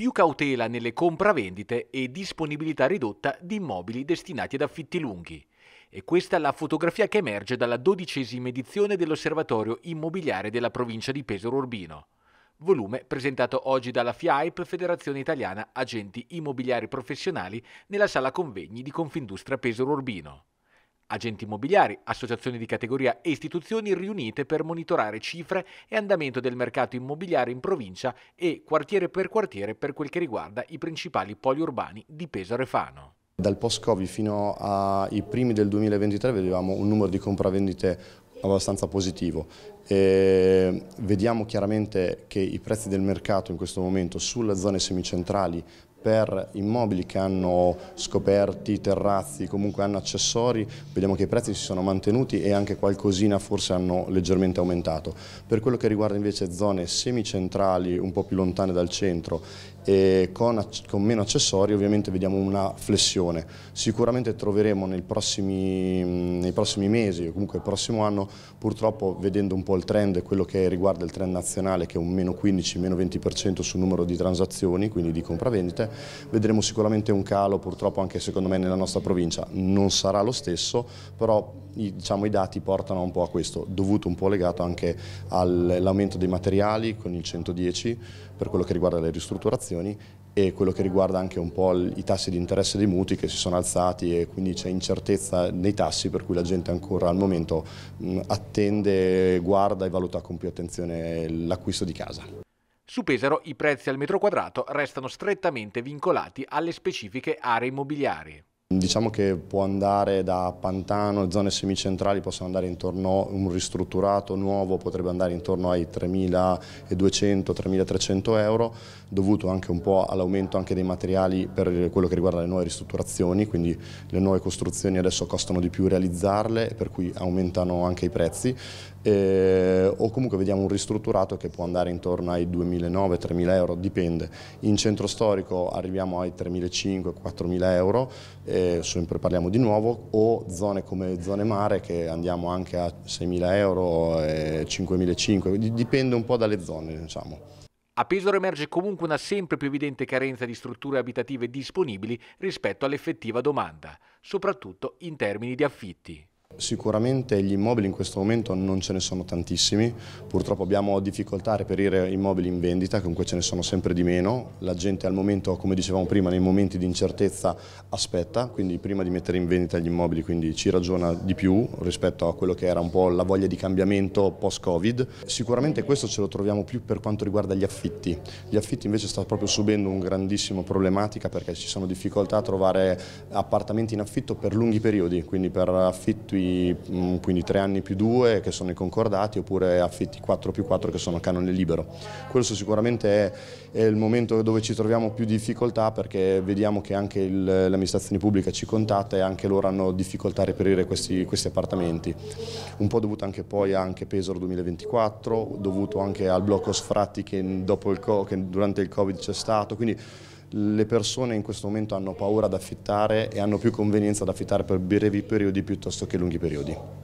più cautela nelle compravendite e disponibilità ridotta di immobili destinati ad affitti lunghi. E questa è la fotografia che emerge dalla dodicesima edizione dell'Osservatorio Immobiliare della provincia di Pesaro Urbino. Volume presentato oggi dalla FIAIP, Federazione Italiana Agenti Immobiliari Professionali, nella sala convegni di Confindustria Pesaro Urbino agenti immobiliari, associazioni di categoria e istituzioni riunite per monitorare cifre e andamento del mercato immobiliare in provincia e quartiere per quartiere per quel che riguarda i principali poli urbani di Pesaro e Fano. Dal post-Covid fino ai primi del 2023 vedevamo un numero di compravendite abbastanza positivo. Eh, vediamo chiaramente che i prezzi del mercato in questo momento sulle zone semicentrali per immobili che hanno scoperti, terrazzi, comunque hanno accessori, vediamo che i prezzi si sono mantenuti e anche qualcosina forse hanno leggermente aumentato. Per quello che riguarda invece zone semicentrali, un po' più lontane dal centro e con, con meno accessori ovviamente vediamo una flessione. Sicuramente troveremo nei prossimi, nei prossimi mesi o comunque il prossimo anno, purtroppo vedendo un po' po' il trend, quello che riguarda il trend nazionale che è un meno 15, meno 20% sul numero di transazioni, quindi di compravendite, vedremo sicuramente un calo purtroppo anche secondo me nella nostra provincia, non sarà lo stesso, però i, diciamo, i dati portano un po' a questo, dovuto un po' legato anche all'aumento dei materiali con il 110 per quello che riguarda le ristrutturazioni e quello che riguarda anche un po' i tassi di interesse dei mutui che si sono alzati e quindi c'è incertezza nei tassi per cui la gente ancora al momento attende, guarda e valuta con più attenzione l'acquisto di casa. Su Pesaro i prezzi al metro quadrato restano strettamente vincolati alle specifiche aree immobiliari. Diciamo che può andare da Pantano, zone semicentrali possono andare intorno, un ristrutturato nuovo potrebbe andare intorno ai 3.200-3.300 euro, dovuto anche un po' all'aumento dei materiali per quello che riguarda le nuove ristrutturazioni, quindi le nuove costruzioni adesso costano di più realizzarle, per cui aumentano anche i prezzi. E o comunque vediamo un ristrutturato che può andare intorno ai 2.900-3.000 euro, dipende. In centro storico arriviamo ai 3.500-4.000 euro, sempre parliamo di nuovo, o zone come zone mare che andiamo anche a 6.000 euro, 5.500, dipende un po' dalle zone diciamo. A Pesaro emerge comunque una sempre più evidente carenza di strutture abitative disponibili rispetto all'effettiva domanda, soprattutto in termini di affitti. Sicuramente gli immobili in questo momento non ce ne sono tantissimi, purtroppo abbiamo difficoltà a reperire immobili in vendita, comunque ce ne sono sempre di meno, la gente al momento, come dicevamo prima, nei momenti di incertezza aspetta, quindi prima di mettere in vendita gli immobili quindi ci ragiona di più rispetto a quello che era un po' la voglia di cambiamento post-Covid. Sicuramente questo ce lo troviamo più per quanto riguarda gli affitti, gli affitti invece stanno proprio subendo un grandissimo problematica perché ci sono difficoltà a trovare appartamenti in affitto per lunghi periodi, quindi per affitti affitti mm, quindi 3 anni più 2 che sono i concordati oppure affitti 4 più 4 che sono canone libero. Questo sicuramente è, è il momento dove ci troviamo più difficoltà perché vediamo che anche l'amministrazione pubblica ci contatta e anche loro hanno difficoltà a reperire questi, questi appartamenti. Un po' dovuto anche poi a Pesaro 2024, dovuto anche al blocco sfratti che, dopo il, che durante il Covid c'è stato, quindi le persone in questo momento hanno paura ad affittare e hanno più convenienza ad affittare per brevi periodi piuttosto che lunghi periodi.